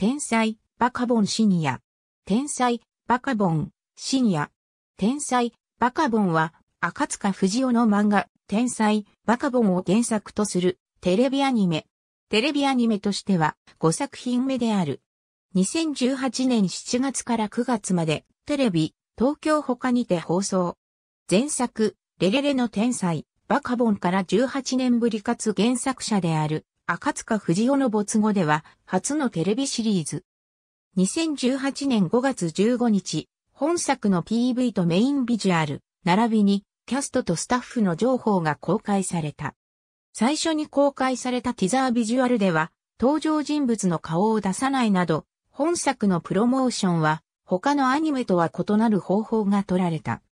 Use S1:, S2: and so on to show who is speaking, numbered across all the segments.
S1: 天才、バカボンシニア。天才、バカボン、シニア。天才、バカボンは、赤塚不二夫の漫画、天才、バカボンを原作とする、テレビアニメ。テレビアニメとしては、5作品目である。2018年7月から9月まで、テレビ、東京他にて放送。前作、レレレの天才、バカボンから18年ぶりかつ原作者である、赤塚不二夫の没後では、初のテレビシリーズ。2018年5月15日、本作の PV とメインビジュアル、並びに、キャストとスタッフの情報が公開された。最初に公開されたティザービジュアルでは、登場人物の顔を出さないなど、本作のプロモーションは、他のアニメとは異なる方法が取られた。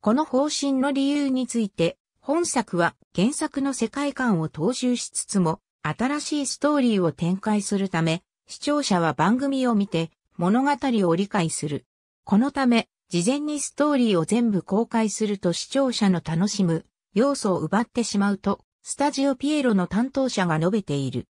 S1: この方針の理由について、本作は原作の世界観を踏襲しつつも、新しいストーリーを展開するため、視聴者は番組を見て物語を理解する。このため、事前にストーリーを全部公開すると視聴者の楽しむ要素を奪ってしまうと、スタジオピエロの担当者が述べている。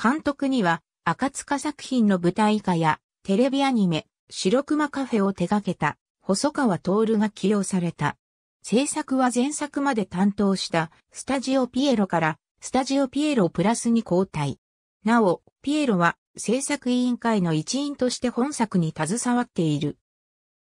S1: 監督には、赤塚作品の舞台化や、テレビアニメ、白熊カフェを手掛けた、細川徹が起用された。制作は前作まで担当したスタジオピエロからスタジオピエロプラスに交代。なお、ピエロは制作委員会の一員として本作に携わっている。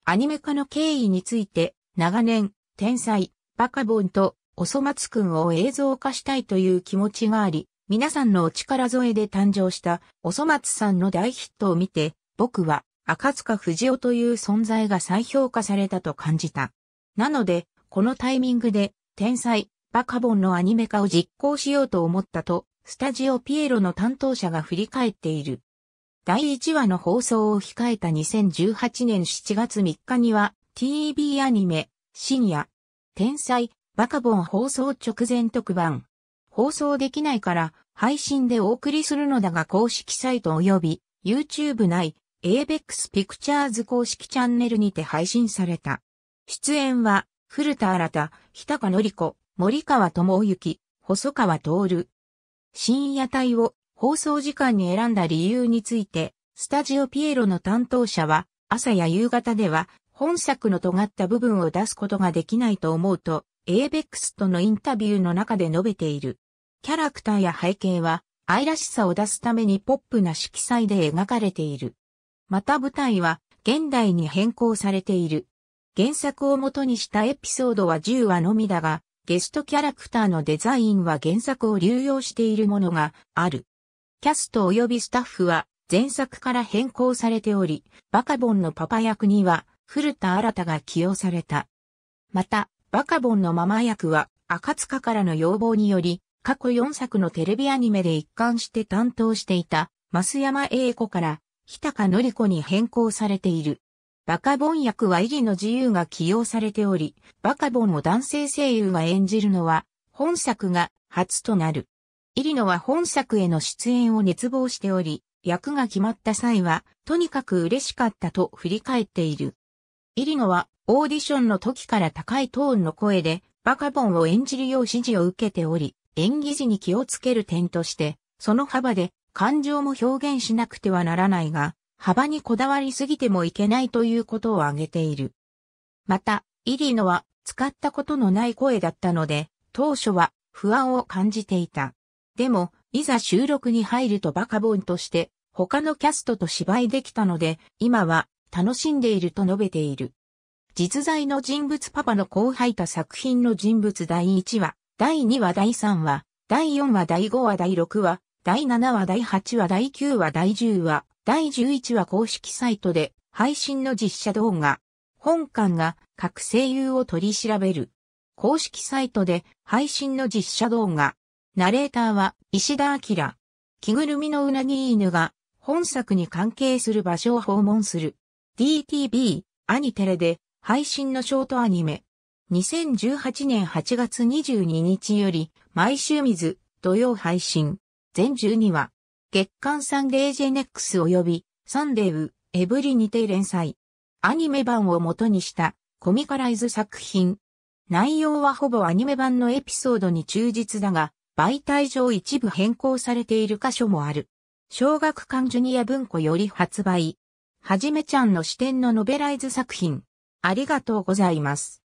S1: アニメ化の経緯について、長年、天才、バカボンとおそ松くんを映像化したいという気持ちがあり、皆さんのお力添えで誕生したおそ松さんの大ヒットを見て、僕は赤塚不二夫という存在が再評価されたと感じた。なので、このタイミングで、天才、バカボンのアニメ化を実行しようと思ったと、スタジオピエロの担当者が振り返っている。第1話の放送を控えた2018年7月3日には、TV アニメ、深夜、天才、バカボン放送直前特番。放送できないから、配信でお送りするのだが公式サイト及び、YouTube 内、ABEX Pictures 公式チャンネルにて配信された。出演は、古田新太、日高のり子、森川智之、細川徹。深夜帯を放送時間に選んだ理由について、スタジオピエロの担当者は、朝や夕方では、本作の尖った部分を出すことができないと思うと、エーベックスとのインタビューの中で述べている。キャラクターや背景は、愛らしさを出すためにポップな色彩で描かれている。また舞台は、現代に変更されている。原作を元にしたエピソードは10話のみだが、ゲストキャラクターのデザインは原作を流用しているものがある。キャスト及びスタッフは前作から変更されており、バカボンのパパ役には古田新が起用された。また、バカボンのママ役は赤塚からの要望により、過去4作のテレビアニメで一貫して担当していた、増山英子から、日高のり子に変更されている。バカボン役はイリの自由が起用されており、バカボンを男性声優が演じるのは、本作が初となる。イリノは本作への出演を熱望しており、役が決まった際は、とにかく嬉しかったと振り返っている。イリノは、オーディションの時から高いトーンの声で、バカボンを演じるよう指示を受けており、演技時に気をつける点として、その幅で、感情も表現しなくてはならないが、幅にこだわりすぎてもいけないということを挙げている。また、イリノは使ったことのない声だったので、当初は不安を感じていた。でも、いざ収録に入るとバカボンとして他のキャストと芝居できたので、今は楽しんでいると述べている。実在の人物パパの後輩た作品の人物第1話、第2話第3話、第4話第5話第6話、第7話第8話第9話第10話、第11話公式サイトで配信の実写動画。本館が各声優を取り調べる。公式サイトで配信の実写動画。ナレーターは石田明。着ぐるみのうなぎ犬が本作に関係する場所を訪問する。DTV、アニテレで配信のショートアニメ。2018年8月22日より毎週水、土曜配信。全12話。月刊サンデージェネックス及びサンデーウエブリにて連載。アニメ版を元にしたコミカライズ作品。内容はほぼアニメ版のエピソードに忠実だが、媒体上一部変更されている箇所もある。小学館ジュニア文庫より発売。はじめちゃんの視点のノベライズ作品。ありがとうございます。